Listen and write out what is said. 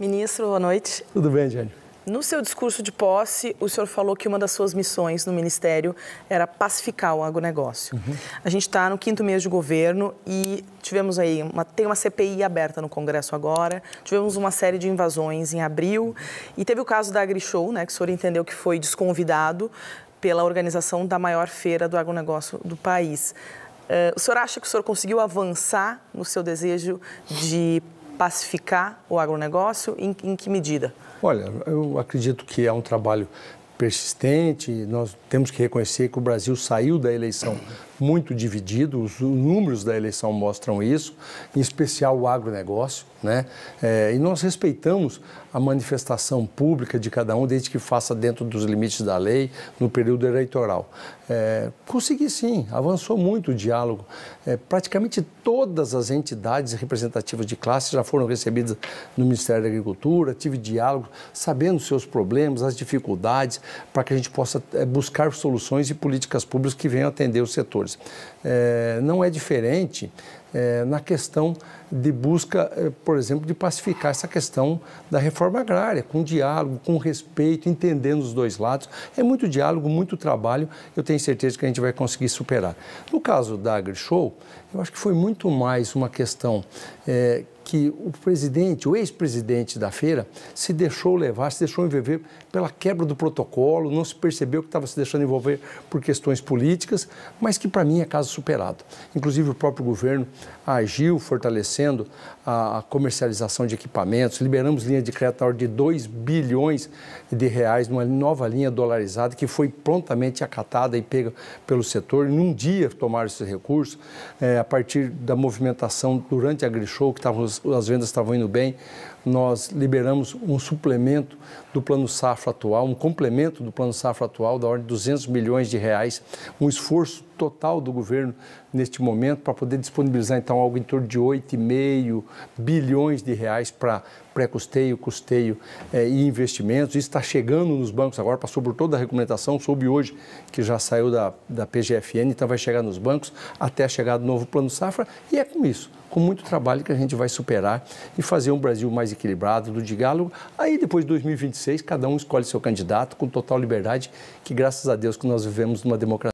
Ministro, boa noite. Tudo bem, Jânio? No seu discurso de posse, o senhor falou que uma das suas missões no ministério era pacificar o agronegócio. Uhum. A gente está no quinto mês de governo e tivemos aí uma, tem uma CPI aberta no Congresso agora, tivemos uma série de invasões em abril e teve o caso da AgriShow, né, que o senhor entendeu que foi desconvidado pela organização da maior feira do agronegócio do país. Uh, o senhor acha que o senhor conseguiu avançar no seu desejo de pacificar o agronegócio? Em, em que medida? Olha, eu acredito que é um trabalho persistente. Nós temos que reconhecer que o Brasil saiu da eleição muito dividido, os números da eleição mostram isso, em especial o agronegócio. Né? É, e nós respeitamos a manifestação pública de cada um, desde que faça dentro dos limites da lei, no período eleitoral. É, consegui sim, avançou muito o diálogo. É, praticamente todas as entidades representativas de classe já foram recebidas no Ministério da Agricultura, tive diálogo, sabendo seus problemas, as dificuldades, para que a gente possa é, buscar soluções e políticas públicas que venham atender os setores. É, não é diferente é, na questão de busca, é, por exemplo, de pacificar essa questão da reforma agrária, com diálogo, com respeito, entendendo os dois lados. É muito diálogo, muito trabalho, eu tenho certeza que a gente vai conseguir superar. No caso da AgriShow, eu acho que foi muito mais uma questão é, que o presidente, o ex-presidente da feira, se deixou levar, se deixou envolver pela quebra do protocolo, não se percebeu que estava se deixando envolver por questões políticas, mas que para mim é caso superado. Inclusive o próprio governo agiu fortalecendo a comercialização de equipamentos, liberamos linha de crédito na ordem de 2 bilhões de reais numa nova linha dolarizada que foi prontamente acatada e pega pelo setor. Em um dia tomaram esse recurso, é, a partir da movimentação durante a Grishow, que estávamos as, vendas estavam indo bem, nós liberamos um suplemento do Plano Safra atual, um complemento do Plano Safra atual da ordem de 200 milhões de reais, um esforço total do governo neste momento para poder disponibilizar então algo em torno de 8,5 bilhões de reais para pré-custeio, custeio, custeio eh, é, e investimentos. Isso está chegando nos bancos agora, passou por toda a recomendação, soube hoje que já saiu da, da PGFN, então vai chegar nos bancos até chegar do novo Plano Safra e é com isso com muito trabalho que a gente vai superar e fazer um Brasil mais equilibrado, do diálogo. Aí depois de 2026, cada um escolhe seu candidato com total liberdade, que graças a Deus que nós vivemos numa democracia